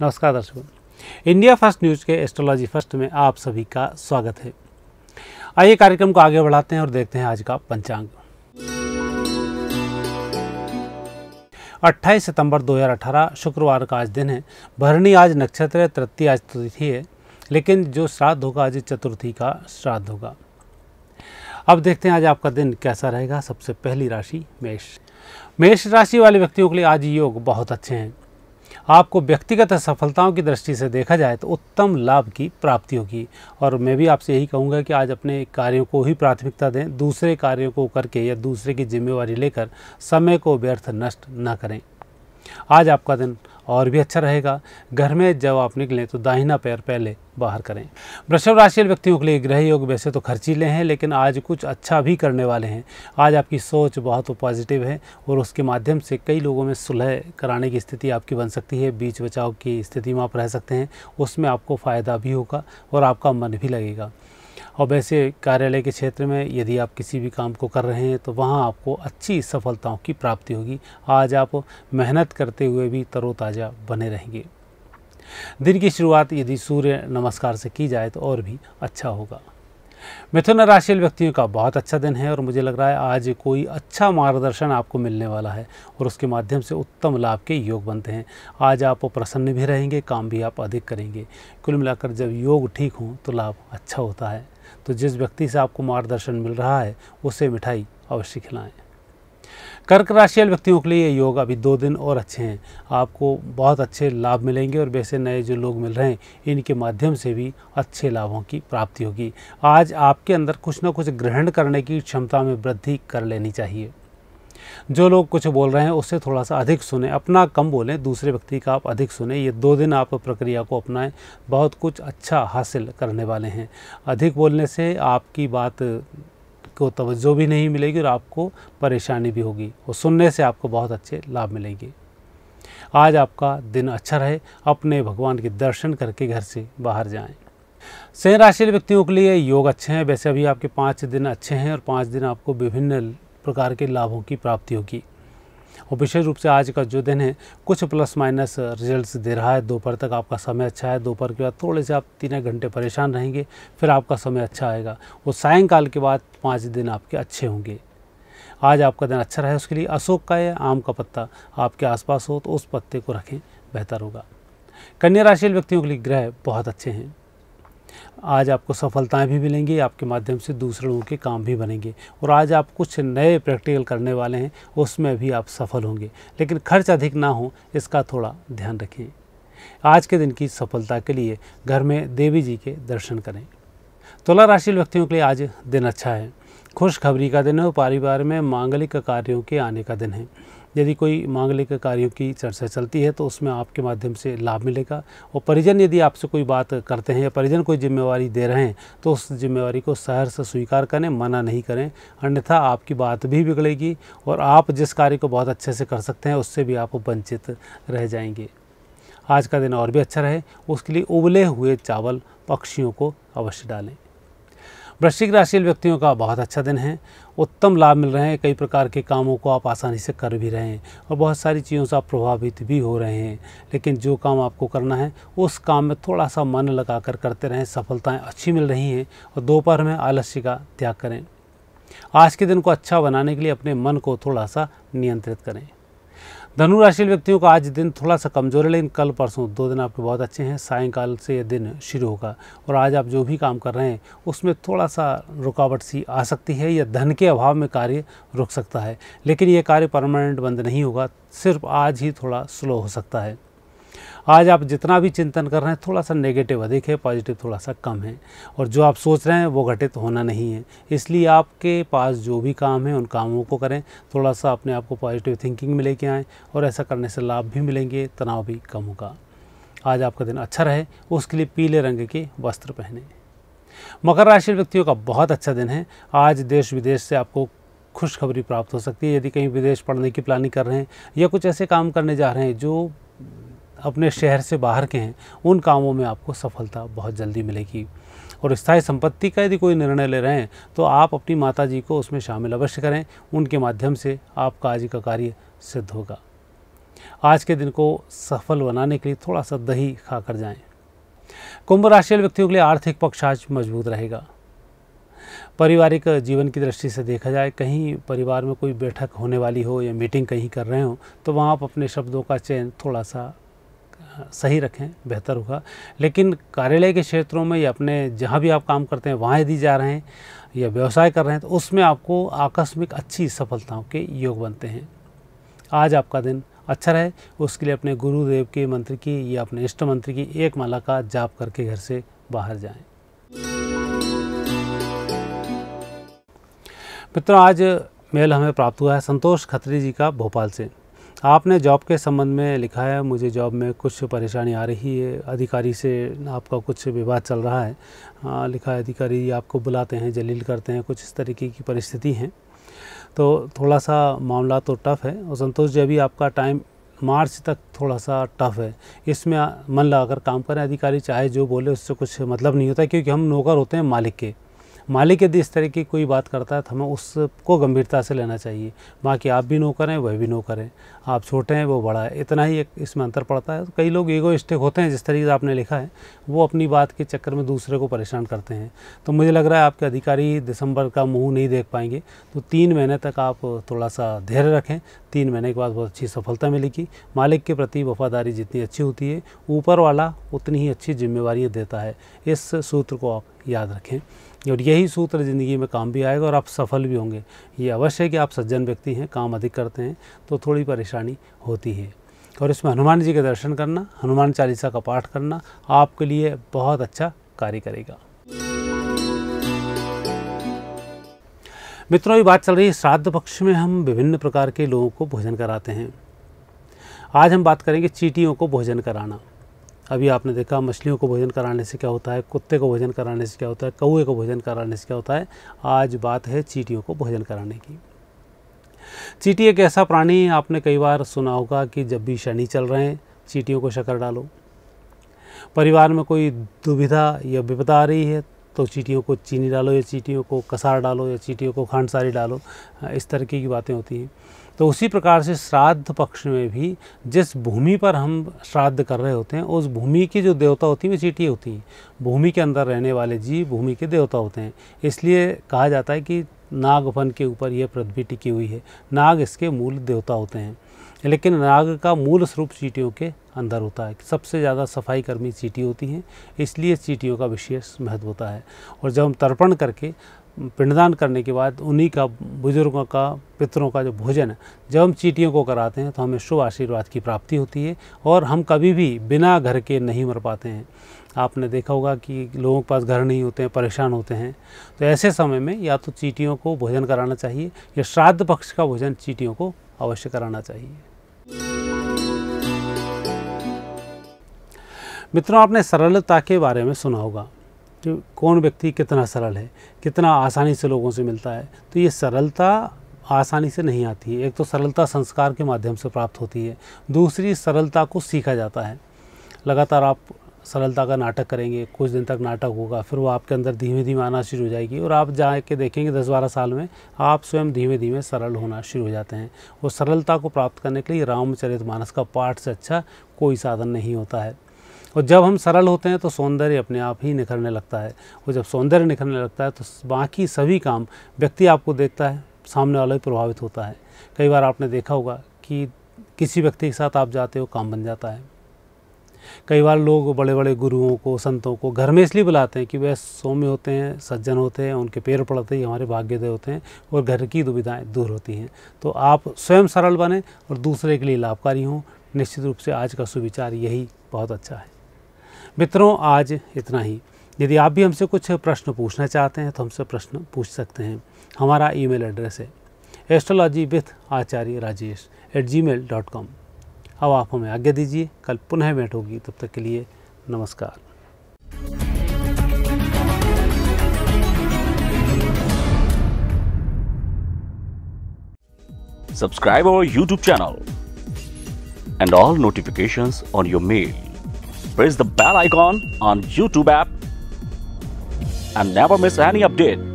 नमस्कार दर्शकों India first news के एस्ट्रोलॉजी फर्स्ट में आप सभी का स्वागत है आइए कार्यक्रम को आगे बढ़ाते हैं और देखते हैं आज का पंचांग 28 सितंबर 2018 शुक्रवार का आज दिन है भरणी आज नक्षत्र है तृतीय आज तिथि है लेकिन जो श्राद्ध होगा आज चतुर्थी का श्राद्ध होगा अब देखते हैं आज आपका दिन कैसा रहेगा सबसे पहली राशि मेष मेष राशि वाले व्यक्तियों के लिए आज योग बहुत अच्छे हैं आपको व्यक्तिगत सफलताओं की दृष्टि से देखा जाए तो उत्तम लाभ की प्राप्ति होगी और मैं भी आपसे यही कहूँगा कि आज अपने कार्यों को ही प्राथमिकता दें दूसरे कार्यों को करके या दूसरे की जिम्मेवारी लेकर समय को व्यर्थ नष्ट ना करें आज आपका दिन और भी अच्छा रहेगा घर में जब आप निकलें तो दाहिना पैर पहले बाहर करें वृषभ राशि व्यक्तियों के लिए ग्रह योग वैसे तो खर्चीले हैं लेकिन आज कुछ अच्छा भी करने वाले हैं आज आपकी सोच बहुत पॉजिटिव है और उसके माध्यम से कई लोगों में सुलह कराने की स्थिति आपकी बन सकती है बीच बचाव की स्थिति में आप रह सकते हैं उसमें आपको फ़ायदा भी होगा और आपका मन भी लगेगा और वैसे कार्यालय के क्षेत्र में यदि आप किसी भी काम को कर रहे हैं तो वहाँ आपको अच्छी सफलताओं की प्राप्ति होगी आज आप मेहनत करते हुए भी तरोताज़ा बने रहेंगे दिन की शुरुआत यदि सूर्य नमस्कार से की जाए तो और भी अच्छा होगा मिथुन राशि व्यक्तियों का बहुत अच्छा दिन है और मुझे लग रहा है आज कोई अच्छा मार्गदर्शन आपको मिलने वाला है और उसके माध्यम से उत्तम लाभ के योग बनते हैं आज आप प्रसन्न भी रहेंगे काम भी आप अधिक करेंगे कुल मिलाकर जब योग ठीक हों तो लाभ अच्छा होता है तो जिस व्यक्ति से आपको मार्गदर्शन मिल रहा है उसे मिठाई अवश्य खिलाएं कर्क राशि वाले व्यक्तियों के लिए ये योग अभी दो दिन और अच्छे हैं आपको बहुत अच्छे लाभ मिलेंगे और वैसे नए जो लोग मिल रहे हैं इनके माध्यम से भी अच्छे लाभों की प्राप्ति होगी आज आपके अंदर कुछ ना कुछ ग्रहण करने की क्षमता में वृद्धि कर लेनी चाहिए जो लोग कुछ बोल रहे हैं उससे थोड़ा सा अधिक सुने अपना कम बोलें दूसरे व्यक्ति का आप अधिक सुने ये दो दिन आप प्रक्रिया को अपनाएं बहुत कुछ अच्छा हासिल करने वाले हैं अधिक बोलने से आपकी बात को तवज्जो भी नहीं मिलेगी और आपको परेशानी भी होगी और सुनने से आपको बहुत अच्छे लाभ मिलेंगे आज आपका दिन अच्छा रहे अपने भगवान के दर्शन करके घर से बाहर जाएं। सिंह राशि व्यक्तियों के लिए योग अच्छे हैं वैसे अभी आपके पाँच दिन अच्छे हैं और पाँच दिन आपको विभिन्न प्रकार के लाभों की प्राप्ति होगी और विशेष रूप से आज का जो दिन है कुछ प्लस माइनस रिजल्ट्स दे रहा है दोपहर तक आपका समय अच्छा है दोपहर के बाद थोड़े से आप तीन घंटे परेशान रहेंगे फिर आपका समय अच्छा आएगा वो सायंकाल के बाद पाँच दिन आपके अच्छे होंगे आज आपका दिन अच्छा रहे उसके लिए अशोक का या आम का पत्ता आपके आसपास हो तो उस पत्ते को रखें बेहतर होगा कन्या राशि व्यक्तियों के लिए ग्रह बहुत अच्छे हैं आज आपको सफलताएं भी मिलेंगी आपके माध्यम से दूसरे लोगों के काम भी बनेंगे और आज आप कुछ नए प्रैक्टिकल करने वाले हैं उसमें भी आप सफल होंगे लेकिन खर्च अधिक ना हो इसका थोड़ा ध्यान रखें आज के दिन की सफलता के लिए घर में देवी जी के दर्शन करें तुला राशि व्यक्तियों के लिए आज दिन अच्छा है खुशखबरी का दिन है और परिवार में मांगलिक कार्यों के आने का दिन है यदि कोई मांगलिक का कार्यों की चर्चा चलती है तो उसमें आपके माध्यम से लाभ मिलेगा और परिजन यदि आपसे कोई बात करते हैं या परिजन कोई जिम्मेवारी दे रहे हैं तो उस जिम्मेवारी को शहर से स्वीकार करें मना नहीं करें अन्यथा आपकी बात भी बिगड़ेगी और आप जिस कार्य को बहुत अच्छे से कर सकते हैं उससे भी आप वंचित रह जाएंगे आज का दिन और भी अच्छा रहे उसके लिए उबले हुए चावल पक्षियों को अवश्य डालें वृश्चिक राशि व्यक्तियों का बहुत अच्छा दिन है उत्तम लाभ मिल रहे हैं कई प्रकार के कामों को आप आसानी से कर भी रहे हैं और बहुत सारी चीज़ों से आप प्रभावित भी हो रहे हैं लेकिन जो काम आपको करना है उस काम में थोड़ा सा मन लगा कर करते रहें सफलताएँ अच्छी मिल रही हैं और दोपहर में आलस्य का त्याग करें आज के दिन को अच्छा बनाने के लिए अपने मन को थोड़ा सा नियंत्रित करें धनु राशि व्यक्तियों का आज दिन थोड़ा सा कमजोर है लेकिन कल परसों दो दिन आपके बहुत अच्छे हैं सायंकाल से ये दिन शुरू होगा और आज आप जो भी काम कर रहे हैं उसमें थोड़ा सा रुकावट सी आ सकती है या धन के अभाव में कार्य रुक सकता है लेकिन ये कार्य परमानेंट बंद नहीं होगा सिर्फ आज ही थोड़ा स्लो हो सकता है आज आप जितना भी चिंतन कर रहे हैं थोड़ा सा नेगेटिव अधिक है पॉजिटिव थोड़ा सा कम है और जो आप सोच रहे हैं वो घटित होना नहीं है इसलिए आपके पास जो भी काम है उन कामों को करें थोड़ा सा अपने आप को पॉजिटिव थिंकिंग में लेके आएँ और ऐसा करने से लाभ भी मिलेंगे तनाव भी कम होगा आज आपका दिन अच्छा रहे उसके लिए पीले रंग के वस्त्र पहने मकर राशि व्यक्तियों का बहुत अच्छा दिन है आज देश विदेश से आपको खुशखबरी प्राप्त हो सकती है यदि कहीं विदेश पढ़ने की प्लानिंग कर रहे हैं या कुछ ऐसे काम करने जा रहे हैं जो अपने शहर से बाहर के हैं उन कामों में आपको सफलता बहुत जल्दी मिलेगी और स्थायी संपत्ति का यदि कोई निर्णय ले रहे हैं तो आप अपनी माता जी को उसमें शामिल अवश्य करें उनके माध्यम से आपका आज का कार्य सिद्ध होगा आज के दिन को सफल बनाने के लिए थोड़ा सा दही खाकर जाएं। कुंभ राशि व्यक्तियों के लिए आर्थिक पक्ष आज मजबूत रहेगा पारिवारिक जीवन की दृष्टि से देखा जाए कहीं परिवार में कोई बैठक होने वाली हो या मीटिंग कहीं कर रहे हो तो वहाँ आप अपने शब्दों का चयन थोड़ा सा सही रखें बेहतर होगा लेकिन कार्यालय के क्षेत्रों में या अपने जहाँ भी आप काम करते हैं वहाँ यदि जा रहे हैं या व्यवसाय कर रहे हैं तो उसमें आपको आकस्मिक अच्छी सफलताओं के योग बनते हैं आज आपका दिन अच्छा रहे उसके लिए अपने गुरुदेव के मंत्र की या अपने इष्ट मंत्र की एक माला का जाप करके घर से बाहर जाएं। मित्रों आज मेल हमें प्राप्त हुआ है संतोष खत्री जी का भोपाल से आपने जॉब के संबंध में लिखा है मुझे जॉब में कुछ परेशानी आ रही है अधिकारी से आपका कुछ विवाद चल रहा है आ, लिखा है अधिकारी आपको बुलाते हैं जलील करते हैं कुछ इस तरीके की परिस्थिति है तो थोड़ा सा मामला तो टफ़ है और संतोष जी अभी आपका टाइम मार्च तक थोड़ा सा टफ है इसमें मन लगाकर काम करें अधिकारी चाहे जो बोले उससे कुछ मतलब नहीं होता क्योंकि हम नौकर होते हैं मालिक के मालिक यदि इस तरह की कोई बात करता है तो हमें उसको गंभीरता से लेना चाहिए बाकी आप भी नो करें वह भी नो करें आप छोटे हैं वो बड़ा है इतना ही एक इसमें अंतर पड़ता है कई लोग ईगो स्टेक होते हैं जिस तरीके से आपने लिखा है वो अपनी बात के चक्कर में दूसरे को परेशान करते हैं तो मुझे लग रहा है आपके अधिकारी दिसंबर का मुँह नहीं देख पाएंगे तो तीन महीने तक आप थोड़ा सा धैर्य रखें तीन महीने के बाद बहुत अच्छी सफलता मिलेगी मालिक के प्रति वफादारी जितनी अच्छी होती है ऊपर वाला उतनी ही अच्छी जिम्मेवारियाँ देता है इस सूत्र को आप याद रखें और यही सूत्र ज़िंदगी में काम भी आएगा और आप सफल भी होंगे ये अवश्य है कि आप सज्जन व्यक्ति हैं काम अधिक करते हैं तो थोड़ी परेशानी होती है और इसमें हनुमान जी के दर्शन करना हनुमान चालीसा का पाठ करना आपके लिए बहुत अच्छा कार्य करेगा मित्रों ये बात चल रही है श्राद्ध पक्ष में हम विभिन्न प्रकार के लोगों को भोजन कराते हैं आज हम बात करेंगे चीटियों को भोजन कराना अभी आपने देखा मछलियों को भोजन कराने से क्या होता है कुत्ते को भोजन कराने से क्या होता है कौए को भोजन कराने से क्या होता है आज बात है चीटियों को भोजन कराने की चीटी एक ऐसा प्राणी आपने कई बार सुना होगा कि जब भी शनि चल रहे हैं चीटियों को शकर डालो परिवार में कोई दुविधा या विपदा आ रही है तो चीटियों को चीनी डालो या चीटियों को कसार डालो या चीटियों को खांडसारी डालो हाँ, इस तरीके की बातें होती हैं तो उसी प्रकार से श्राद्ध पक्ष में भी जिस भूमि पर हम श्राद्ध कर रहे होते हैं उस भूमि की जो देवता होती है वे चीटी होती हैं भूमि के अंदर रहने वाले जीव भूमि के देवता होते हैं इसलिए कहा जाता है कि नागफन के ऊपर यह पृथ्वी टिकी हुई है नाग इसके मूल देवता होते हैं लेकिन नाग का मूल स्वरूप चीटियों के अंदर होता है सबसे ज़्यादा सफाई कर्मी चीटी होती हैं इसलिए चीटियों का विशेष महत्व होता है और जब हम तर्पण करके पिंडदान करने के बाद उन्हीं का बुजुर्गों का पितरों का जो भोजन है जब हम चीटियों को कराते हैं तो हमें शुभ आशीर्वाद की प्राप्ति होती है और हम कभी भी बिना घर के नहीं मर पाते हैं आपने देखा होगा कि लोगों के पास घर नहीं होते हैं परेशान होते हैं तो ऐसे समय में या तो चीटियों को भोजन कराना चाहिए या श्राद्ध पक्ष का भोजन चीटियों को अवश्य कराना चाहिए मित्रों आपने सरलता के बारे में सुना होगा कि कौन व्यक्ति कितना सरल है कितना आसानी से लोगों से मिलता है तो ये सरलता आसानी से नहीं आती है एक तो सरलता संस्कार के माध्यम से प्राप्त होती है दूसरी सरलता को सीखा जाता है लगातार आप सरलता का नाटक करेंगे कुछ दिन तक नाटक होगा फिर वो आपके अंदर धीमे धीमे आना शुरू हो जाएगी और आप जाके देखेंगे दस बारह साल में आप स्वयं धीमे धीमे सरल होना शुरू हो जाते हैं और सरलता को प्राप्त करने के लिए रामचरित मानस का पाठ से अच्छा कोई साधन नहीं होता है और जब हम सरल होते हैं तो सौंदर्य अपने आप ही निखरने लगता है और जब सौंदर्य निखरने लगता है तो बाकी सभी काम व्यक्ति आपको देखता है सामने वाला भी प्रभावित होता है कई बार आपने देखा होगा कि किसी व्यक्ति के साथ आप जाते हो काम बन जाता है कई बार लोग बड़े बड़े गुरुओं को संतों को घर में इसलिए बुलाते हैं कि वह सौम्य होते हैं सज्जन होते हैं उनके पैर पड़ते ही हमारे भाग्योदय होते हैं और घर की दुविधाएं दूर होती हैं तो आप स्वयं सरल बने और दूसरे के लिए लाभकारी हों निश्चित रूप से आज का सुविचार यही बहुत अच्छा है मित्रों आज इतना ही यदि आप भी हमसे कुछ प्रश्न पूछना चाहते हैं तो हमसे प्रश्न पूछ सकते हैं हमारा ईमेल एड्रेस है astrology with Acharya Rajesh at G mail dot com अब आप हमें आज्ञा दीजिए कल पुनः भेंट होगी तब तक के लिए नमस्कार subscribe our YouTube channel and all notifications on your mail press the bell icon on YouTube app and never miss any update.